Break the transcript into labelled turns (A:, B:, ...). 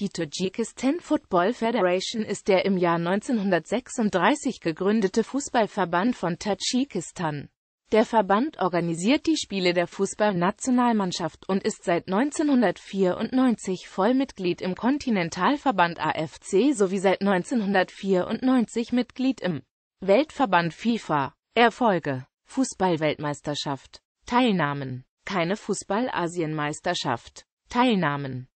A: Die Tajikistan Football Federation ist der im Jahr 1936 gegründete Fußballverband von Tadschikistan. Der Verband organisiert die Spiele der Fußballnationalmannschaft und ist seit 1994 Vollmitglied im Kontinentalverband AFC sowie seit 1994 Mitglied im Weltverband FIFA. Erfolge Fußballweltmeisterschaft Teilnahmen Keine Fußball-Asienmeisterschaft Teilnahmen